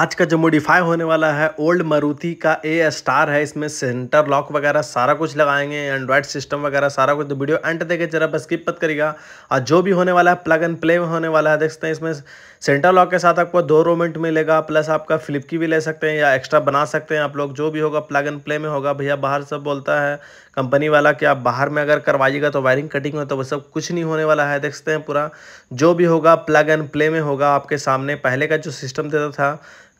आज का जो मॉडिफाई होने वाला है ओल्ड मारुति का ए स्टार है इसमें सेंटर लॉक वगैरह सारा कुछ लगाएंगे एंड्रॉयड सिस्टम वगैरह सारा कुछ तो वीडियो एंड देखे जरा बस स्किप मत करेगा और जो भी होने वाला है प्लग एंड प्ले में होने वाला है देख सकते हैं इसमें सेंटर लॉक के साथ आपको दो रोमेंट मिलेगा प्लस आपका फ्लिप की भी ले सकते हैं या एक्स्ट्रा बना सकते हैं आप लोग जो भी होगा प्लग एंड प्ले में होगा भैया बाहर सब बोलता है कंपनी वाला कि आप बाहर में अगर करवाइएगा तो वायरिंग कटिंग हो तो वो सब कुछ नहीं होने वाला है देख सकते हैं पूरा जो भी होगा प्लग एंड प्ले में होगा आपके सामने पहले का जो सिस्टम देता था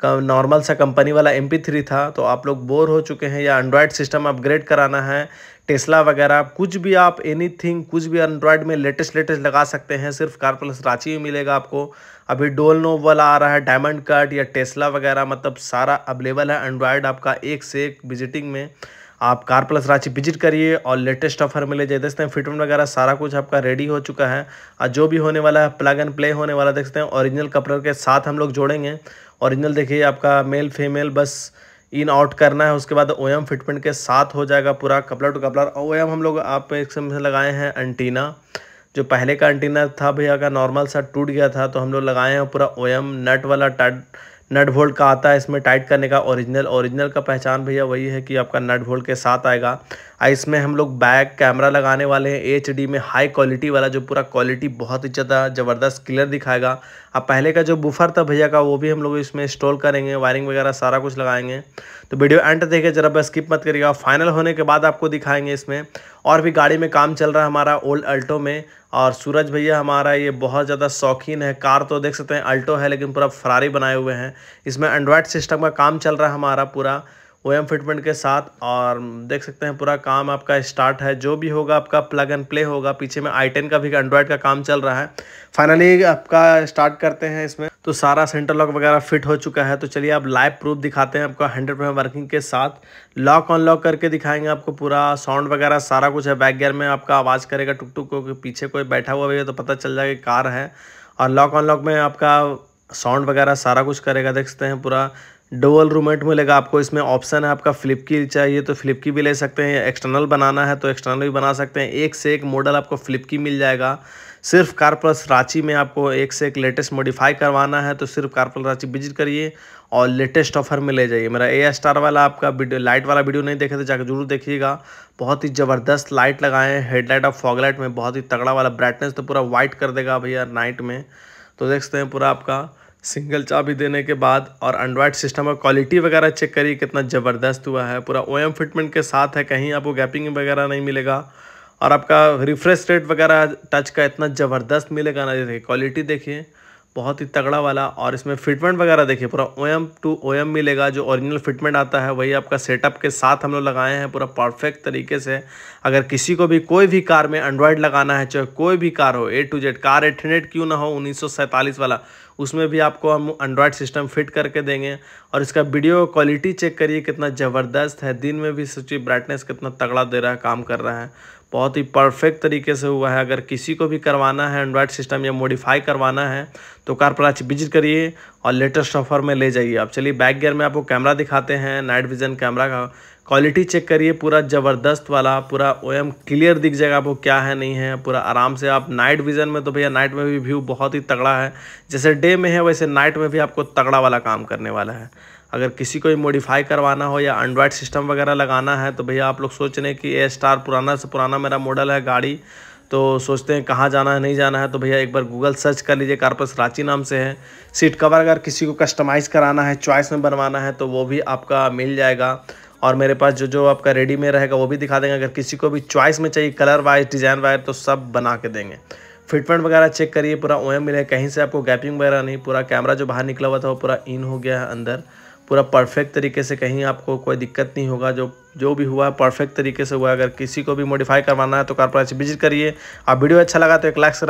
नॉर्मल सा कंपनी वाला एम थ्री था तो आप लोग बोर हो चुके हैं या एंड्रॉयड सिस्टम अपग्रेड कराना है टेस्ला वगैरह कुछ भी आप एनीथिंग कुछ भी एंड्रॉयड में लेटेस्ट लेटेस्ट लगा सकते हैं सिर्फ कार प्लस रांची में मिलेगा आपको अभी डोल नोव वाला आ रहा है डायमंड कट या टेस्ला वगैरह मतलब सारा अवेलेबल है एंड्रॉयड आपका एक से एक विजिटिंग में आप कार प्लस रांची विजिट करिए और लेटेस्ट ऑफर मिले जाए देखते हैं फिटमेंट वगैरह सारा कुछ आपका रेडी हो चुका है और जो भी होने वाला है प्लग एंड प्ले होने वाला देखते हैं ओरिजिनल कपड़े के साथ हम लोग जोड़ेंगे ओरिजिनल देखिए आपका मेल फीमेल बस इन आउट करना है उसके बाद ओ फिटमेंट के साथ हो जाएगा पूरा कपलर टू कपलर ओ हम लोग आप एक समय लगाए हैं एंटीना जो पहले का एंटीना था भैया का नॉर्मल सा टूट गया था तो हम लोग लगाए हैं पूरा ओ नट वाला टट नट भोल्ट का आता है इसमें टाइट करने का ओरिजिनल ओरिजिनल का पहचान भैया वही है कि आपका नट भोल्ट के साथ आएगा इसमें हम लोग बैक कैमरा लगाने वाले हैं एच में हाई क्वालिटी वाला जो पूरा क्वालिटी बहुत ही ज़्यादा ज़बरदस्त क्लियर दिखाएगा अब पहले का जो बुफर था भैया का वो भी हम लोग इसमें इंस्टॉल करेंगे वायरिंग वगैरह सारा कुछ लगाएंगे तो वीडियो एंड देखे ज़रा बस स्किप मत करिएगा फाइनल होने के बाद आपको दिखाएंगे इसमें और भी गाड़ी में काम चल रहा है हमारा ओल्ड अल्टो में और सूरज भैया हमारा ये बहुत ज़्यादा शौकीन है कार तो देख सकते हैं अल्टो है लेकिन पूरा फरारी बनाए हुए हैं इसमें एंड्रॉयड सिस्टम का काम चल रहा है हमारा पूरा ओ एम फिटमेंट के साथ और देख सकते हैं पूरा काम आपका स्टार्ट है जो भी होगा आपका प्लग एंड प्ले होगा पीछे में आई टेन का भी एंड्रॉयड का काम चल रहा है फाइनली आपका स्टार्ट करते हैं इसमें तो सारा सेंटर लॉक वगैरह फिट हो चुका है तो चलिए आप लाइव प्रूफ दिखाते हैं आपका हंड्रेड परसेंट वर्किंग के साथ लॉक अनलॉक करके दिखाएंगे आपको पूरा साउंड वगैरह सारा कुछ है बैक गियर में आपका आवाज़ करेगा टुक टुक क्योंकि पीछे कोई बैठा हुआ भी है तो पता चल जाएगा कार है और लॉक अनलॉक में आपका साउंड वगैरह सारा कुछ करेगा देख सकते हैं पूरा डबल रूमेट मिलेगा आपको इसमें ऑप्शन है आपका फ्लिप की चाहिए तो फ्लिप की भी ले सकते हैं एक्सटर्नल बनाना है तो एक्सटर्नल भी बना सकते हैं एक से एक मॉडल आपको फ्लिप की मिल जाएगा सिर्फ कार प्लस रांची में आपको एक से एक लेटेस्ट मॉडिफाई करवाना है तो सिर्फ कार प्लस रांची विजिट करिए और लेटेस्ट ऑफर में ले जाइए मेरा ए स्टार वाला आपका वीडियो लाइट वाला वीडियो नहीं देखे तो जाकर जरूर देखिएगा बहुत ही ज़बरदस्त लाइट लगाए हैं हेडलाइट और फॉगलाइट में बहुत ही तगड़ा वाला ब्राइटनेस तो पूरा वाइट कर देगा भैया नाइट में तो देख सकते हैं पूरा आपका सिंगल चाबी देने के बाद और एंड्रॉयड सिस्टम का क्वालिटी वगैरह चेक करिए कितना ज़बरदस्त हुआ है पूरा ओ एम फिटमेंट के साथ है कहीं आपको गैपिंग वगैरह नहीं मिलेगा और आपका रिफ्रेश रेट वगैरह टच का इतना ज़बरदस्त मिलेगा ना देखिए क्वालिटी देखिए बहुत ही तगड़ा वाला और इसमें फिटमेंट वगैरह देखिए पूरा O M to O M मिलेगा जो ओरिजिनल फिटमेंट आता है वही आपका सेटअप के साथ हम लोग लगाए हैं पूरा परफेक्ट तरीके से अगर किसी को भी कोई भी कार में एंड्रॉयड लगाना है चाहे कोई भी कार हो A to Z car eight hundred क्यों ना हो उन्नीस वाला उसमें भी आपको हम एंड्रॉयड सिस्टम फिट करके देंगे और इसका वीडियो क्वालिटी चेक करिए कितना ज़बरदस्त है दिन में भी सोचिए ब्राइटनेस कितना तगड़ा दे रहा है काम कर रहा है बहुत ही परफेक्ट तरीके से हुआ है अगर किसी को भी करवाना है एंड्रॉयड सिस्टम या मॉडिफाई करवाना है तो कारपराची विजिट करिए और लेटेस्ट ऑफर में ले जाइए आप चलिए बैक गियर में आपको कैमरा दिखाते हैं नाइट विजन कैमरा का क्वालिटी चेक करिए पूरा ज़बरदस्त वाला पूरा ओ एम क्लियर दिख जाएगा आपको क्या है नहीं है पूरा आराम से आप नाइट विज़न में तो भैया नाइट में भी व्यू बहुत ही तगड़ा है जैसे डे में है वैसे नाइट में भी आपको तगड़ा वाला काम करने वाला है अगर किसी को भी मॉडिफाई करवाना हो या एंड्रॉयड सिस्टम वगैरह लगाना है तो भैया आप लोग सोच रहे हैं कि ए स्टार पुराना से पुराना मेरा मॉडल है गाड़ी तो सोचते हैं कहाँ जाना है नहीं जाना है तो भैया एक बार गूगल सर्च कर लीजिए कारपस रांची नाम से है सीट कवर अगर किसी को कस्टमाइज़ कराना है चॉइस में बनवाना है तो वो भी आपका मिल जाएगा और मेरे पास जो जो आपका रेडी में रहेगा वो भी दिखा देंगे अगर किसी को भी चॉइस में चाहिए कलर वाइज डिज़ाइन वाइज तो सब बना के देंगे फिटमेंट वगैरह चेक करिए पूरा ओ एम मिले कहीं से आपको गैपिंग वगैरह नहीं पूरा कैमरा जो बाहर निकला हुआ था वो पूरा इन हो गया है अंदर पूरा परफेक्ट तरीके से कहीं आपको कोई दिक्कत नहीं होगा जो जो भी हुआ है परफेक्ट तरीके से हुआ है अगर किसी को भी मॉडिफाई करवाना है तो से विजिट करिए आप वीडियो अच्छा लगा तो एक लाख